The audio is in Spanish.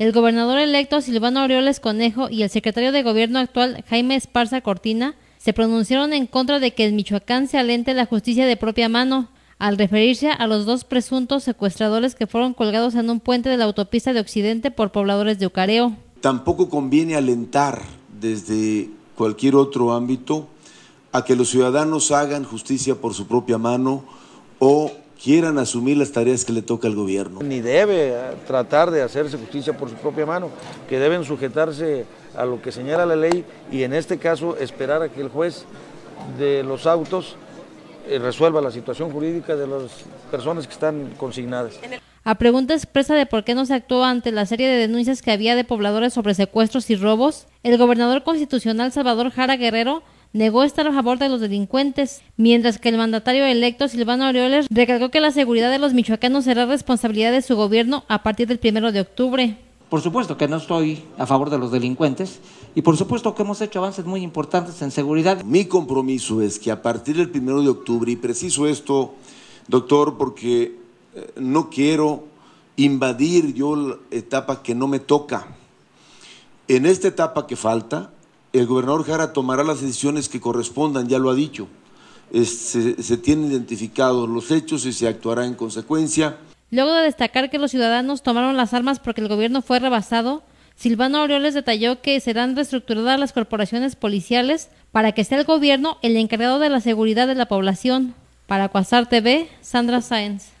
el gobernador electo Silvano Aureoles Conejo y el secretario de gobierno actual Jaime Esparza Cortina se pronunciaron en contra de que en Michoacán se alente la justicia de propia mano, al referirse a los dos presuntos secuestradores que fueron colgados en un puente de la autopista de Occidente por pobladores de Ucareo. Tampoco conviene alentar desde cualquier otro ámbito a que los ciudadanos hagan justicia por su propia mano o quieran asumir las tareas que le toca al gobierno. Ni debe eh, tratar de hacerse justicia por su propia mano, que deben sujetarse a lo que señala la ley y en este caso esperar a que el juez de los autos eh, resuelva la situación jurídica de las personas que están consignadas. A pregunta expresa de por qué no se actuó ante la serie de denuncias que había de pobladores sobre secuestros y robos, el gobernador constitucional Salvador Jara Guerrero negó estar a favor de los delincuentes, mientras que el mandatario electo Silvano Aureoles recalcó que la seguridad de los michoacanos será responsabilidad de su gobierno a partir del primero de octubre. Por supuesto que no estoy a favor de los delincuentes y por supuesto que hemos hecho avances muy importantes en seguridad. Mi compromiso es que a partir del primero de octubre, y preciso esto, doctor, porque eh, no quiero invadir yo la etapa que no me toca. En esta etapa que falta, el gobernador Jara tomará las decisiones que correspondan, ya lo ha dicho. se, tienen identificados los hechos y se actuará en consecuencia. Luego de destacar que los ciudadanos tomaron las armas porque el gobierno fue rebasado, Silvano Aureoles detalló que serán reestructuradas las corporaciones policiales para que sea el gobierno el encargado de la seguridad de la población. Para Cuasar TV, Sandra Sáenz.